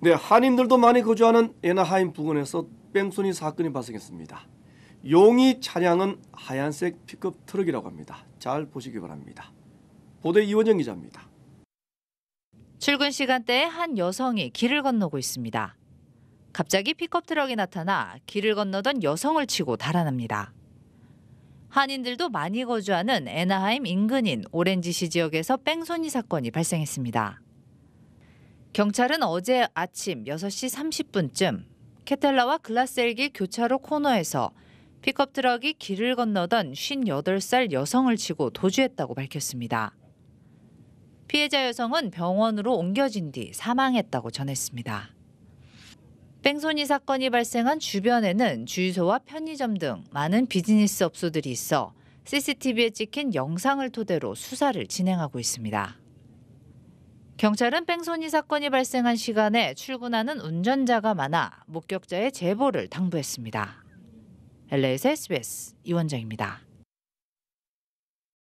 네, 한인들도 많이 거주하는 에나하임 부근에서 뺑소니 사건이 발생했습니다. 용이 차량은 하얀색 픽업 트럭이라고 합니다. 잘 보시기 바랍니다. 보대 이원영 기자입니다. 출근 시간대에 한 여성이 길을 건너고 있습니다. 갑자기 픽업 트럭이 나타나 길을 건너던 여성을 치고 달아납니다. 한인들도 많이 거주하는 에나하임 인근인 오렌지시 지역에서 뺑소니 사건이 발생했습니다. 경찰은 어제 아침 6시 30분쯤 케텔라와 글라셀기 교차로 코너에서 픽업 트럭이 길을 건너던 58살 여성을 치고 도주했다고 밝혔습니다. 피해자 여성은 병원으로 옮겨진 뒤 사망했다고 전했습니다. 뺑소니 사건이 발생한 주변에는 주유소와 편의점 등 많은 비즈니스 업소들이 있어 CCTV에 찍힌 영상을 토대로 수사를 진행하고 있습니다. 경찰은 뺑소니 사건이 발생한 시간에 출근하는 운전자가 많아 목격자의 제보를 당부했습니다. LA에서 SBS 이원정입니다.